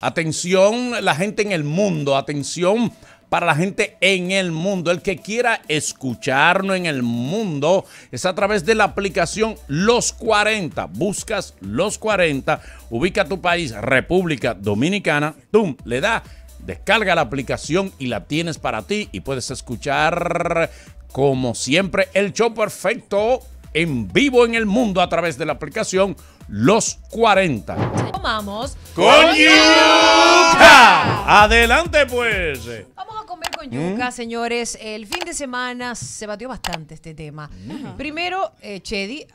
Atención la gente en el mundo, atención para la gente en el mundo. El que quiera escucharnos en el mundo es a través de la aplicación Los 40. Buscas Los 40, ubica tu país, República Dominicana, tú Le da, descarga la aplicación y la tienes para ti y puedes escuchar como siempre el show perfecto en vivo en el mundo a través de la aplicación Los 40. Tomamos con yuca. Adelante pues. Vamos a comer con yuca, ¿Mm? señores. El fin de semana se batió bastante este tema. Primero, eh, Chedi,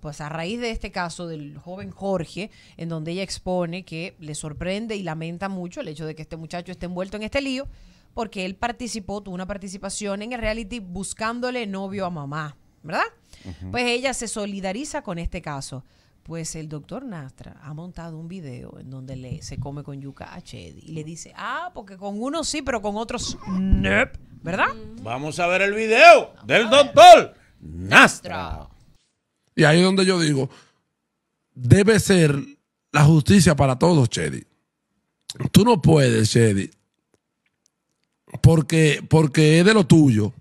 pues a raíz de este caso del joven Jorge, en donde ella expone que le sorprende y lamenta mucho el hecho de que este muchacho esté envuelto en este lío porque él participó, tuvo una participación en el reality buscándole novio a mamá, ¿verdad? Pues ella se solidariza con este caso. Pues el doctor Nastra ha montado un video en donde le, se come con yuca a Chedi y le dice, ah, porque con uno sí, pero con otros no, ¿verdad? Vamos a ver el video del doctor Nastra. Y ahí es donde yo digo, debe ser la justicia para todos, Chedi. Tú no puedes, Chedi, porque, porque es de lo tuyo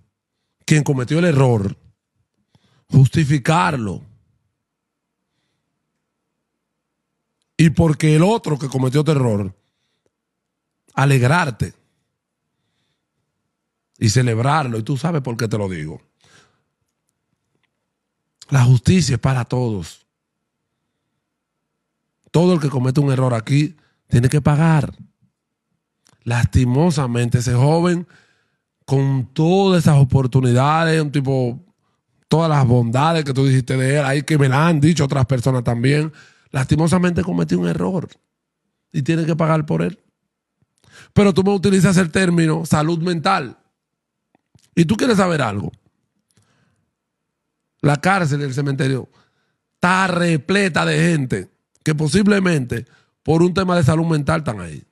quien cometió el error justificarlo. Y porque el otro que cometió terror, este alegrarte y celebrarlo. Y tú sabes por qué te lo digo. La justicia es para todos. Todo el que comete un error aquí tiene que pagar. Lastimosamente, ese joven, con todas esas oportunidades, un tipo todas las bondades que tú dijiste de él, ahí que me la han dicho otras personas también. Lastimosamente cometió un error y tiene que pagar por él. Pero tú me utilizas el término salud mental. Y tú quieres saber algo. La cárcel y el cementerio está repleta de gente que posiblemente por un tema de salud mental están ahí.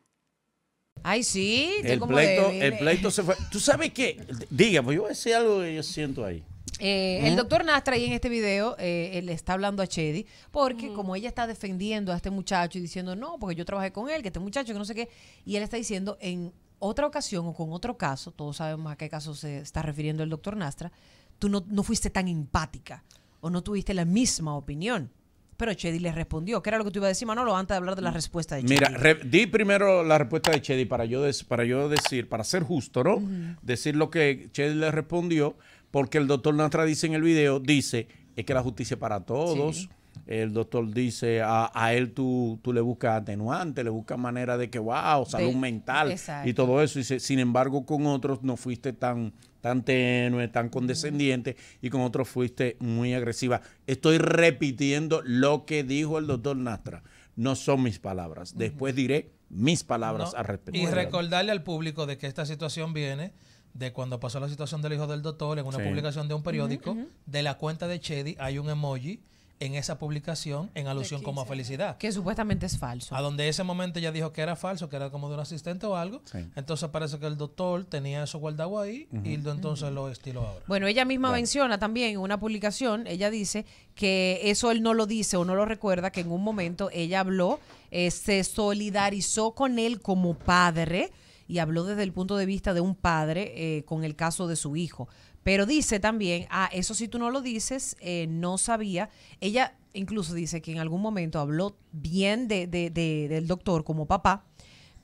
Ay, sí. El, pleito, el eh. pleito se fue. ¿Tú sabes qué? Dígame, yo voy a decir algo que yo siento ahí. Eh, el doctor Nastra ahí en este video le eh, él está hablando a Chedi porque como ella está defendiendo a este muchacho y diciendo no, porque yo trabajé con él, que este muchacho, que no sé qué, y él está diciendo en otra ocasión o con otro caso, todos sabemos a qué caso se está refiriendo el doctor Nastra, tú no, fuiste tan empática o no tuviste la misma opinión. Pero Chedi le respondió. que era lo que tú ibas a decir, Manolo, antes de hablar de la mm. respuesta de Chedi? Mira, di primero la respuesta de Chedi para yo, para yo decir, para ser justo, ¿no? Decir lo que Chedi le respondió porque el doctor Nastra dice en el video, dice, es que la justicia es para todos. El doctor dice, a, él tú, tú, le buscas atenuante, le buscas manera de que, wow, salud mental y todo eso. dice sin embargo, con otros no fuiste tan, tan tenue, tan condescendiente y con otros fuiste muy agresiva. Estoy repitiendo lo que dijo el doctor Nastra. No son mis palabras. Después diré mis palabras al respecto. Y recordarle al público de que esta situación viene de cuando pasó la situación del hijo del doctor en una publicación de un periódico, de la cuenta de Chedi hay un emoji en esa publicación en alusión como a felicidad. Que supuestamente es falso. A donde ese momento ella dijo que era falso, que era como de un asistente o algo. Entonces parece que el doctor tenía eso guardado ahí y entonces lo estiló ahora. Bueno, ella misma menciona también en una publicación, ella dice que eso él no lo dice o no lo recuerda, que en un momento ella habló, eh, se solidarizó con él como padre y habló desde el punto de vista de un padre eh, con el caso de su hijo. Pero dice también, ah, eso si tú no lo dices, eh, no sabía. Ella incluso dice que en algún momento habló bien de, de, del doctor como papá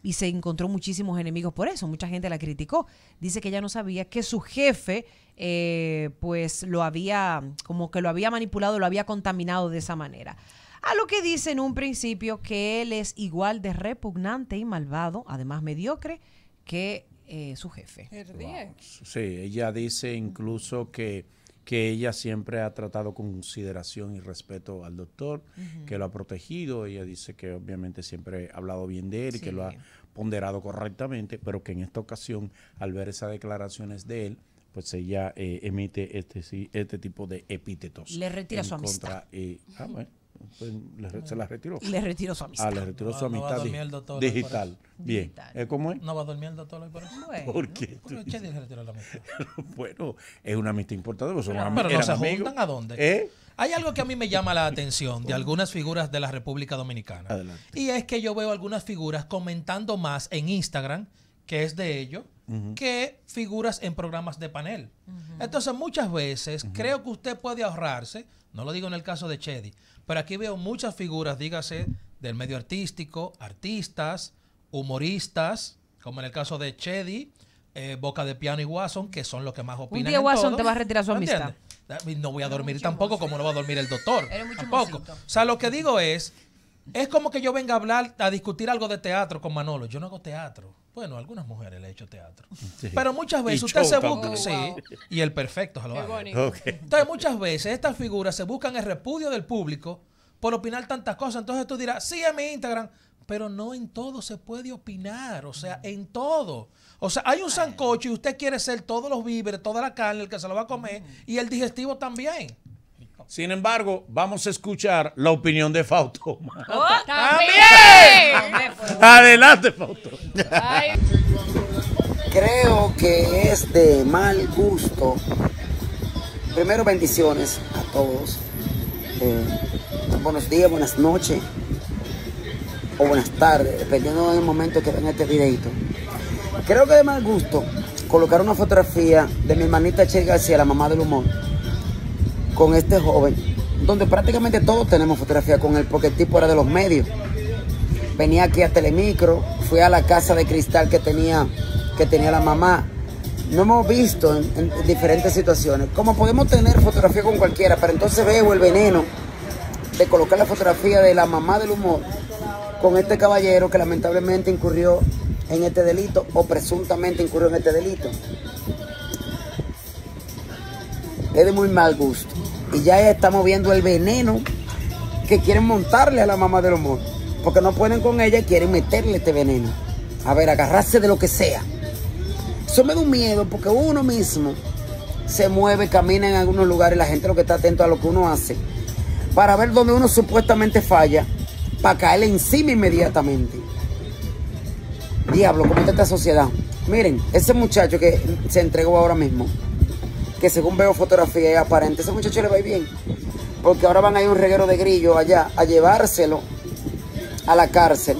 y se encontró muchísimos enemigos por eso. Mucha gente la criticó. Dice que ella no sabía que su jefe, eh, pues lo había, como que lo había manipulado, lo había contaminado de esa manera a lo que dice en un principio que él es igual de repugnante y malvado, además mediocre, que eh, su jefe. Sí, ella dice incluso que, que ella siempre ha tratado con consideración y respeto al doctor, que lo ha protegido, ella dice que obviamente siempre ha hablado bien de él, y que lo ha ponderado correctamente, pero que en esta ocasión, al ver esas declaraciones de él, pues ella eh, emite este, este tipo de epítetos. Le retira su amistad. Ah, pues, le, se la retiró. Le retiró su amistad. Ah, le retiró su amistad no va a el doctor digital. Bien. Eh, ¿Cómo es? No va a dormir el doctor por Bueno. ¿Por qué? bueno, es una amistad importante, pero son amigos Pero no se juntan a dónde. ¿Eh? Hay algo que a mí me llama la atención de algunas figuras de la República Dominicana. Adelante. Y es que yo veo algunas figuras comentando más en Instagram, que es de ellos, que figuras en programas de panel. Entonces, muchas veces creo que usted puede ahorrarse, no lo digo en el caso de Chedi, pero aquí veo muchas figuras, dígase, del medio artístico, artistas, humoristas, como en el caso de Chedi, eh, Boca de Piano y Watson, que son los que más opinan. Un día Watson te va a retirar su amistad. No voy a dormir tampoco, como no va a dormir el doctor. Tampoco. O sea, lo que digo es, es como que yo venga a hablar, a discutir algo de teatro con Manolo. Yo no hago teatro. Bueno, algunas mujeres le he hecho teatro. Pero muchas veces usted se busca. Sí, y el perfecto, okay. Entonces, muchas veces estas figuras se buscan el repudio del público por opinar tantas cosas. Entonces tú dirás, sí, a mi Instagram. Pero no en todo se puede opinar. O sea, en todo. O sea, hay un sancocho y usted quiere ser todos los víveres, toda la carne, el que se lo va a comer, mm. y el digestivo también. Sin embargo, vamos a escuchar la opinión de Fausto. Oh, Adelante, Fausto. Creo que es de mal gusto. Primero, bendiciones a todos. Eh, buenos días, buenas noches o buenas tardes, dependiendo del momento que venga este videito. Creo que es de mal gusto colocar una fotografía de mi hermanita Che García, la mamá del humor con este joven, donde prácticamente todos tenemos fotografía con él, porque el tipo era de los medios. Venía aquí a Telemicro, fui a la casa de cristal que tenía, que tenía la mamá. No hemos visto en, en diferentes situaciones. Como podemos tener fotografía con cualquiera, pero entonces veo el veneno de colocar la fotografía de la mamá del humor con este caballero que lamentablemente incurrió en este delito o presuntamente incurrió en este delito es de muy mal gusto. Y ya estamos viendo el veneno que quieren montarle a la mamá del amor Porque no pueden con ella y quieren meterle este veneno. A ver, agarrarse de lo que sea. Eso me da un miedo porque uno mismo se mueve, camina en algunos lugares, la gente lo que está atento a lo que uno hace, para ver dónde uno supuestamente falla, para caer encima inmediatamente. Diablo, ¿cómo está esta sociedad? Miren, ese muchacho que se entregó ahora mismo, que según veo fotografía y aparente. Ese muchacho le va bien. Porque ahora van a ir un reguero de grillo allá a llevárselo a la cárcel.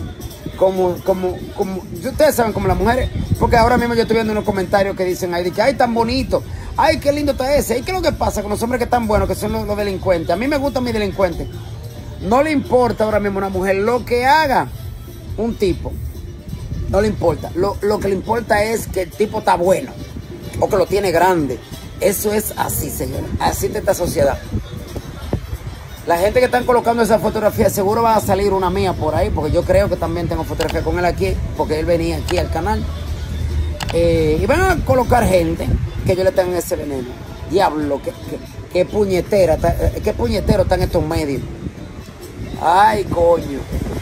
Como, como, como, ustedes saben, como las mujeres, porque ahora mismo yo estoy viendo unos comentarios que dicen ahí, de que, ay, tan bonito, ay, qué lindo está ese, y qué es lo que pasa con los hombres que están buenos, que son los, delincuentes. A mí me gustan mis delincuentes. No le importa ahora mismo a una mujer lo que haga un tipo. No le importa. Lo, lo que le importa es que el tipo está bueno o que lo tiene grande eso es así, señor. Así de esta sociedad. La gente que están colocando esa fotografía, seguro va a salir una mía por ahí, porque yo creo que también tengo fotografía con él aquí, porque él venía aquí al canal. Eh, y van a colocar gente que yo le tengo ese veneno. Diablo, qué, qué puñetera, eh, qué puñetero están estos medios. Ay, coño.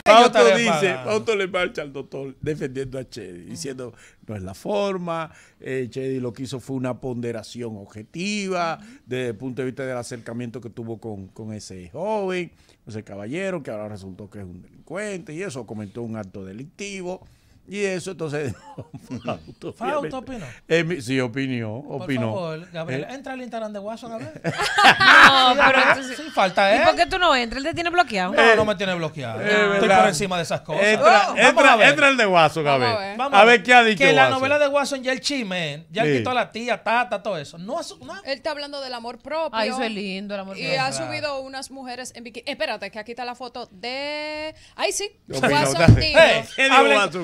Pauto dice, le marcha al doctor defendiendo a Chedi, diciendo no es la forma, eh, Chedi lo que hizo fue una ponderación objetiva desde el punto de vista del acercamiento que tuvo con, con ese joven, ese caballero que ahora resultó que es un delincuente y eso comentó un acto delictivo. Y eso entonces. Fausto, Fausto opinó. Eh, sí, opinó. opinó. Por favor, Gabriel, eh, entra al Instagram de Guaso Gabriel. no, pero. Ah, falta ¿eh? ¿Y por qué tú no entras? Él te tiene bloqueado. No, eh, no me tiene bloqueado. Estoy por encima de esas cosas. Entra, entra, entra el de Guaso Gabriel. Vamos a, ver. qué ha dicho. Que la novela de Guaso ya el chimen ya quitó a la tía, tata, todo eso. No, no. Él está hablando del amor propio. Ay, eso es lindo, el amor propio. Y ha subido unas mujeres en bikini. Espérate, que aquí está la foto de. Ay, sí. Watson, tío.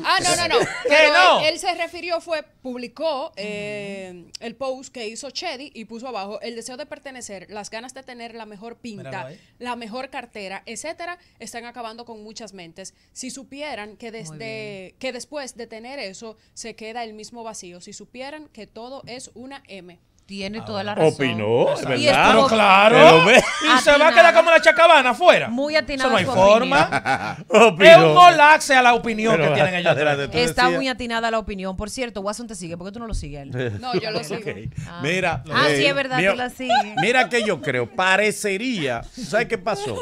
Ah, no, pues, no, no, no. Él, se refirió, fue, publicó eh, el post que hizo Chedi y puso abajo el deseo de pertenecer, las ganas de tener la mejor pinta, la mejor cartera, etcétera, están acabando con muchas mentes. Si supieran que desde que después de tener eso se queda el mismo vacío, si supieran que todo es una M. Tiene toda la razón. Opinó, es verdad. Y Pero claro. y se va a quedar como la chacabana afuera. Muy atinada. Eso no hay forma. es un olaxe a la opinión que tienen ellos. está muy atinada la opinión. Por cierto, Watson te sigue. ¿Por qué tú no lo sigues? no, yo lo sigo. Okay. Ah. Mira. Ah, sí, eh, es verdad, que la Mira que yo creo. Parecería. ¿Sabes qué pasó?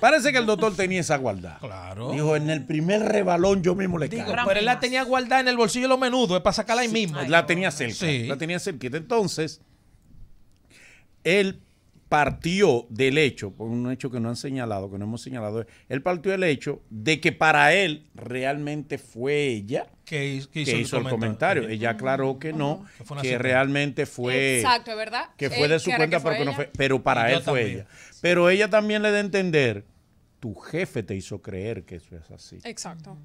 Parece que el doctor tenía esa guardada. Claro. Dijo, en el primer rebalón yo mismo le Pero él la tenía guardada en el bolsillo de los menudos, es para sacarla ahí mismo. la tenía cerca. La tenía cerquita. Entonces, él partió del hecho, por un hecho que no han señalado, que no hemos señalado, él partió del hecho de que para él realmente fue ella que hizo, el comentario. Ella aclaró que no, que, realmente fue... Exacto, ¿verdad? Que eh, fue de su cuenta, no fue, pero para él fue ella. Pero ella también le da a entender, tu jefe te hizo creer que eso es así. Exacto.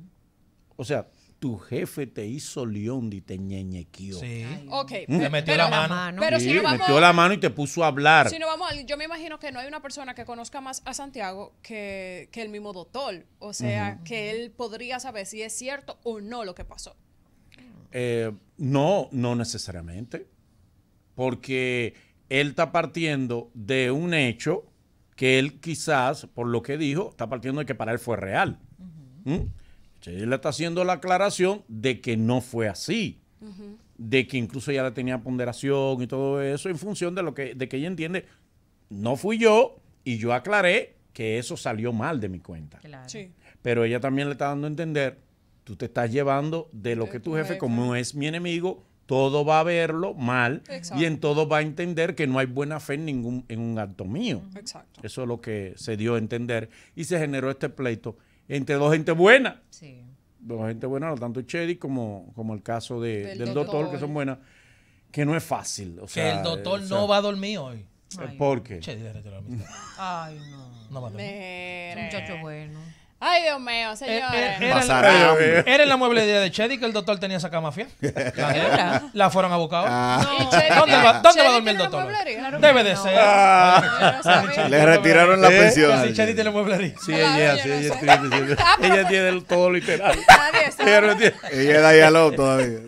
O sea, tu jefe te hizo león y te Sí. Ok. Le metió la mano. metió la mano y te puso a hablar. Si no vamos yo me imagino que no hay una persona que conozca más a Santiago que, el mismo doctor. O sea, que él podría saber si es cierto o no lo que pasó. Eh, no, no necesariamente. Porque él está partiendo de un hecho que él quizás, por lo que dijo, está partiendo de que para él fue real ella está haciendo la aclaración de que no fue así. De que incluso ella la tenía ponderación y todo eso en función de lo que, de que ella entiende. No fui yo y yo aclaré que eso salió mal de mi cuenta. Claro. Pero ella también le está dando a entender, tú te estás llevando de lo que tu jefe, como es mi enemigo, todo va a verlo mal y en todo va a entender que no hay buena fe en ningún en un acto mío. Exacto. Eso es lo que se dio a entender y se generó este pleito entre dos gente buena. Sí. Dos gente buena, tanto Chedi como, como el caso del, doctor, que son buenas, que no es fácil. O sea, que el doctor no va a dormir hoy. ¿Por qué? Chedi, Ay, no. No va a dormir. Es un muchacho bueno. Ay, Dios mío, eh, señores. Era, eh, era, la, en la mueblería de Chedi que el doctor tenía esa cama La, fueron a buscar. Ah. ¿Dónde, va, a dormir el doctor? Debe de ser. Ah. Ah. Le retiraron la eh, pensión. Sí, Chedi tiene la mueblería. Sí, ella, sí, ella, tiene, ella tiene todo literal. ella da lo todavía.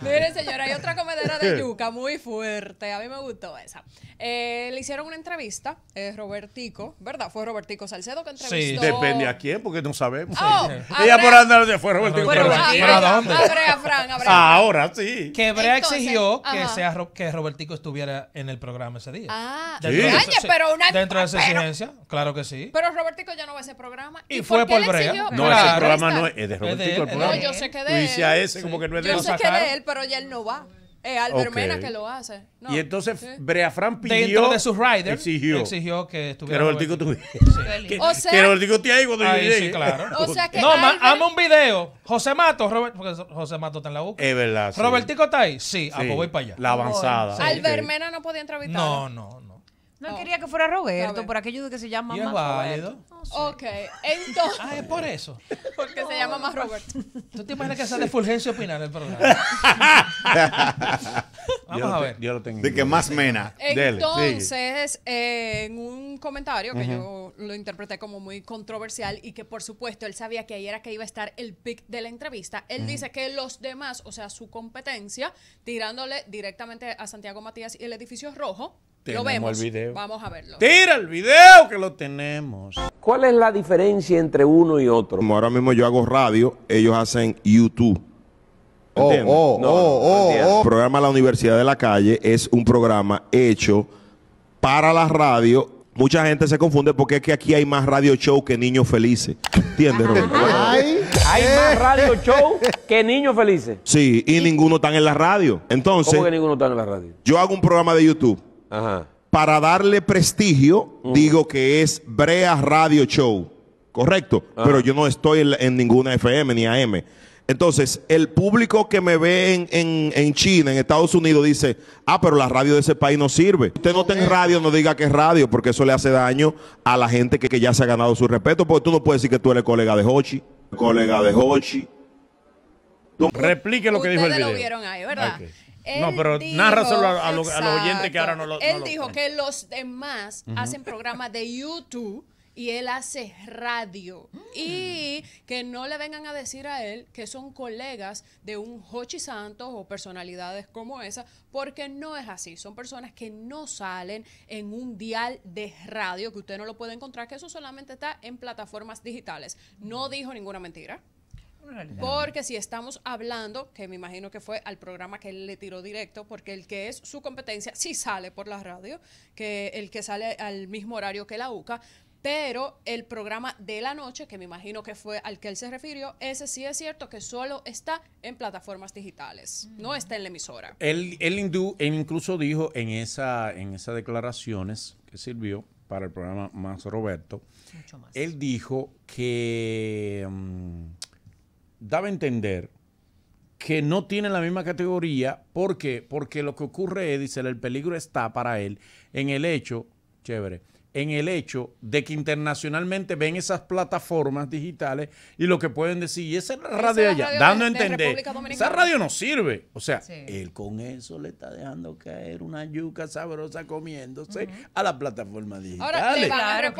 Miren, señora, hay otra comedera de yuca muy fuerte. A mí me gustó esa. Eh, le hicieron una entrevista, eh, Robertico, ¿verdad? Fue Robertico Salcedo que entrevistó. Sí, depende a quién, porque no sabemos. Oh, Ella por andar de fuera, Roberto. Pero, ¿Para dónde? Abrea, Fran, abrea. Ahora sí. Que Brea Entonces, exigió que, sea, que Robertico estuviera en el programa ese día. Ah, Sí. de su- sí, pero una- Dentro de esa pero- exigencia, claro que sí. Pero Robertico ya no va a ese programa. Y fue por Brea. exigió? No, Claro. ese programa no es, es de Robertico el programa. No, yo sé que de de dice a ah, ese como que no es de Yo sé que de él, pero ya él no va. Es eh, Albert Mena que lo hace. Y entonces Breafran pidió. Dentro de sus riders. Exigió. Exigió que estuviera. Que Robertico tuviera. Sí. que, o sea, que Robertico esté ahí cuando ahí, Sí, claro. o sea que. No, ama un video. José Mato, Robert, porque José Mato está en la U. Es verdad. ¿Robertico está ahí? Sí, a ah, pues voy para allá. La avanzada. Albert Mena no podía entrevistar. No, no, no. No oh. quería que fuera Roberto, por aquello de que se llama más Roberto. Ah, ok, entonces. Ah, es por eso. Porque se llama más Roberto. ¿Tú te imaginas que de Fulgencio Pinar el programa? Vamos a ver. yo lo tengo. De que más mena. Entonces, eh, en un comentario que yo lo interpreté como muy controversial y que por supuesto él sabía que ahí era que iba a estar el pick de la entrevista, él dice que los demás, o sea, su competencia, tirándole directamente a Santiago Matías y el edificio rojo, lo vemos. Vamos a verlo. Tira el video que lo tenemos. ¿Cuál es la diferencia entre uno y otro? Como ahora mismo yo hago radio, ellos hacen YouTube. Oh, oh, no, oh, el oh. programa La Universidad de la Calle es un programa hecho para la radio. Mucha gente se confunde porque es que aquí hay más radio show que niños felices. ¿Entiendes, Roberto? hay eh. más radio show que niños felices. Sí, y ninguno está en la radio. Entonces, ¿Cómo que ninguno está en la radio? Yo hago un programa de YouTube para darle prestigio, digo que es Brea Radio Show. Correcto. Pero yo no estoy en, ninguna FM ni AM. Entonces, el público que me ve en, China, en Estados Unidos, dice, ah, pero la radio de ese país no sirve. Usted no tenga radio, no diga que es radio, porque eso le hace daño a la gente que, ya se ha ganado su respeto, porque tú no puedes decir que tú eres colega de Hochi, colega de Hochi. Replique lo que dijo el video. lo vieron ahí, ¿verdad? no, pero narra solo a, los oyentes que ahora no lo Él dijo que los demás hacen programas de YouTube y él hace radio. Y que no le vengan a decir a él que son colegas de un Hochi Santos o personalidades como esa, porque no es así. Son personas que no salen en un dial de radio, que usted no lo puede encontrar, que eso solamente está en plataformas digitales. No dijo ninguna mentira. Porque si estamos hablando, que me imagino que fue al programa que él le tiró directo, porque el que es su competencia sí sale por la radio, que el que sale al mismo horario que la UCA, pero el programa de la noche, que me imagino que fue al que él se refirió, ese sí es cierto que solo está en plataformas digitales, no mm. está en la emisora. El hindú, incluso dijo en esas declaraciones que sirvió para el programa Más Roberto, él dijo que... Mm, daba a entender que no tiene la misma categoría. ¿Por qué? Porque lo que ocurre es, dice, el peligro está para él en el hecho, chévere, en el hecho de que internacionalmente ven esas plataformas digitales y lo que pueden decir, y esa radio allá, dando a entender, esa radio no sirve. O sea, él con eso le está dejando caer una yuca sabrosa comiéndose a la plataforma digitales. Ahora,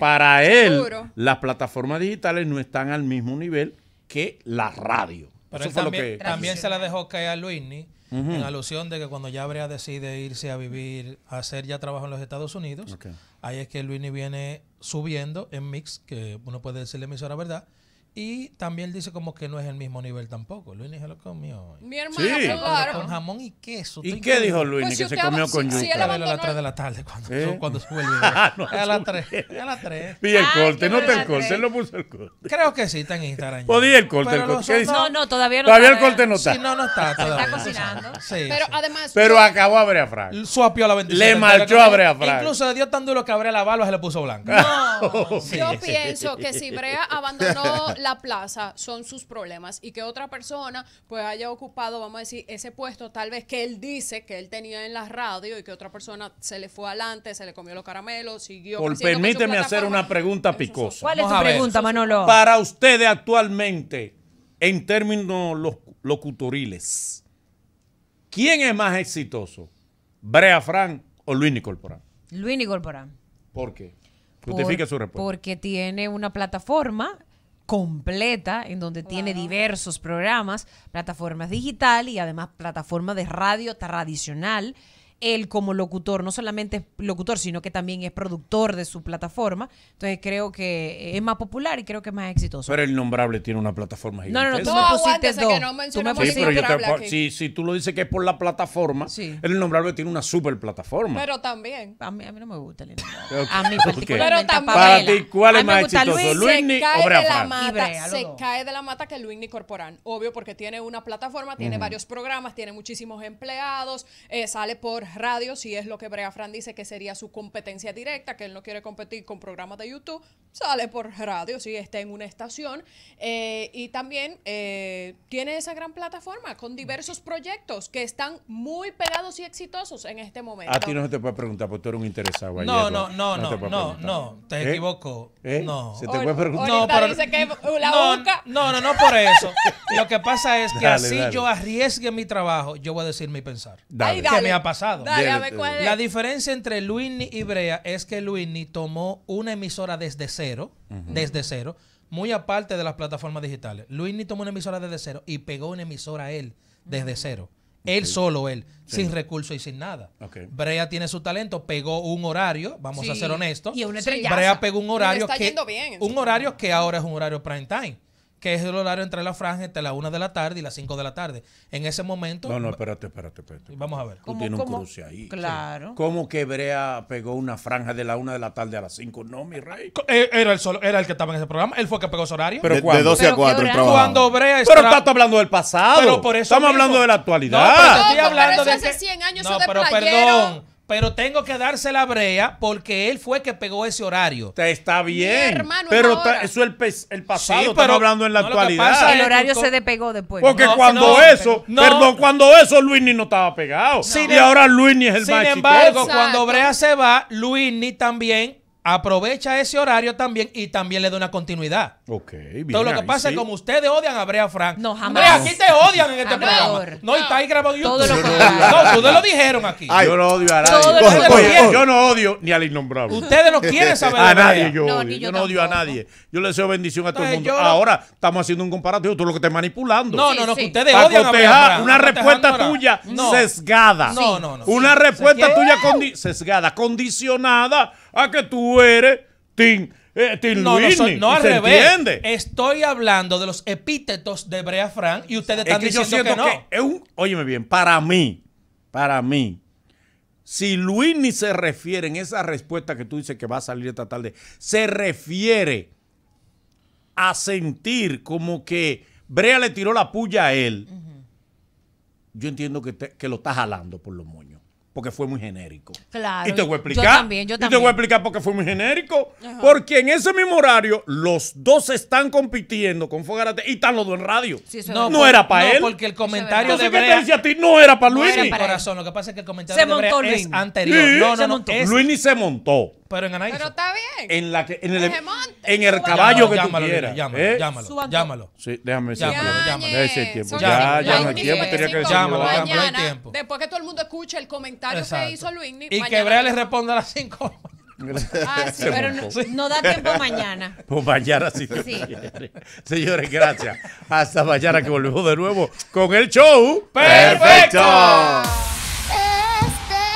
Para él, las plataformas digitales no están al mismo nivel que la radio. Pero también, se la dejó caer a Luini en alusión de que cuando ya Brea decide irse a vivir, a hacer ya trabajo en los Estados Unidos, ahí es que Luini viene subiendo en Mix, que uno puede decir la emisora verdad, y también dice como que no es el mismo nivel tampoco. Luis lo comió. Mi hermano, sí. Con jamón y queso. ¿Y qué dijo Luis pues ni que se comió con yuca? a las 3 de la tarde cuando, ¿Eh? cuando sube el ah, a las 3. A las 3. Y el corte, no te el corte, él lo puso el corte. Creo que sí, está en Instagram. Podía el corte, No, no, todavía no Todavía el corte no está. Sí, no, no está todavía. Está cocinando. Sí. Pero además. Pero acabó a Brea Frank. la bendición. Le marchó a Brea Frank. Incluso le dio tan duro que a Brea la barba se le puso blanca. No. Yo pienso que si Brea abandonó la plaza son sus problemas y que otra persona pues haya ocupado, vamos a decir, ese puesto tal vez que él dice que él tenía en la radio y que otra persona se le fue adelante, se le comió los caramelos, siguió. permíteme hacer una pregunta picosa. ¿Cuál es tu pregunta, Manolo? Para ustedes actualmente, en términos los locutoriles, ¿quién es más exitoso? ¿Brea Fran o Luis Nicolporán? Luis Nicolporán. ¿Por qué? Justifique su respuesta. Porque tiene una plataforma completa, en donde tiene diversos programas, plataformas digital y además plataforma de radio tradicional él como locutor, no solamente es locutor, sino que también es productor de su plataforma. Entonces creo que es más popular y creo que es más exitoso. Pero el nombrable tiene una plataforma gigante. No, no, no, tú no, me pusiste si, si, tú lo dices que es por la plataforma, el nombrable tiene una super plataforma. Pero también. A mí, a mí no me gusta el a mí particularmente. Para ti, ¿cuál es más exitoso? o Brea se cae de la mata que el Corporan, Obvio, porque tiene una plataforma, tiene varios programas, tiene muchísimos empleados, eh, sale por radio, si es lo que Brea Fran dice que sería su competencia directa, que él no quiere competir con programas de YouTube, sale por radio, si está en una estación. Eh, y también eh, tiene esa gran plataforma con diversos proyectos que están muy pegados y exitosos en este momento. A ti no se te puede preguntar, porque tú eres un interesado. no, no, no, no, no, no, te ¿Eh? equivoco. ¿Eh? No. Se te puede preguntar. No, pero, dice que la no, no, no, no por eso. lo que pasa es que así yo arriesgue mi trabajo, yo voy a decir mi pensar. Que me ha pasado. La diferencia entre Luini y Brea es que Luini tomó una emisora desde cero, desde cero, muy aparte de las plataformas digitales. Luini tomó una emisora desde cero y pegó una emisora él desde mm. cero. Él solo, él, sin recursos y sin nada. Brea tiene su talento, pegó un horario, vamos a ser honestos. Y Brea pegó un horario, un horario que ahora es un horario prime time que es el horario entre la franja entre la 1 de la tarde y las 5 de la tarde. En ese momento... No, no, espérate, espérate, espérate. Vamos a ver. Tú tienes un cruce ahí. Claro. ¿Cómo que Brea pegó una franja de la 1 de la tarde a las 5? No, mi rey. Eh, era el, solo, era el que estaba en ese programa. Él fue el que pegó ese horario. ¿Pero de, de 12 a 4 el programa. Cuando Brea estaba. Pero estás hablando del pasado. Pero por eso Estamos mismo. hablando de la actualidad. No, pero estoy no, hablando pero eso de... Hace que... 100 años no, pero playero. perdón pero tengo que darse la brea porque él fue que pegó ese horario. Te está bien. pero eso el, el pasado, estamos hablando en la actualidad. El horario se despegó después. Porque cuando eso, perdón, cuando eso ni no estaba pegado. y em- ahora ni es el más Sin embargo, cuando Brea se va, ni también aprovecha ese horario también y también le da una continuidad. Ok, bien. Todo lo que pasa es que como ustedes odian a Brea Frank. No, jamás. Brea, aquí te odian en este programa. No, y está ahí grabando YouTube. no, ustedes lo dijeron aquí. Ay, yo no odio a nadie. yo no odio ni al innombrable. Ustedes no quieren saber a nadie. Yo, odio. yo, no odio a nadie. Yo le deseo bendición a todo el mundo. Ahora estamos haciendo un comparativo. Tú lo que estás manipulando. No, no, no. Que ustedes odian a Brea Una respuesta tuya sesgada. No, no, no. Una respuesta tuya sesgada, condicionada a ah, que tú eres Tim. Eh, no, no, no, al revés. Estoy hablando de los epítetos de Brea Frank y ustedes están diciendo que no. Que óyeme bien, para mí, para mí, si Luis ni se refiere en esa respuesta que tú dices que va a salir esta tarde, se refiere a sentir como que Brea le tiró la puya a él, yo entiendo que, que lo está jalando por los moños porque fue muy genérico. Claro. Y te voy a explicar. Yo también, yo también. Y te voy a explicar qué fue muy genérico. Porque en ese mismo horario, los dos están compitiendo con Fogarate y están los dos en radio. no, era para no, él. porque el comentario de Brea... Que te a ti? No era para Luis. No era corazón. Lo que pasa es que el comentario se de Brea montó es anterior. no, no. Luis ni se montó. Pero en Pero está bien. En, la que, en, el, en el caballo que tú quieras. Llámalo, ¿eh? llámalo, llámalo, Sí, déjame decirlo. Llámalo, Ya, ya no hay tiempo. que llámalo, llámalo. Después que todo el mundo escuche el comentario que hizo Luis Y que Brea le responda a las 5 Ah, sí, pero no, da tiempo mañana. Pues mañana sí. Señores, gracias. Hasta mañana que volvemos de nuevo con el show. ¡Perfecto! perfecto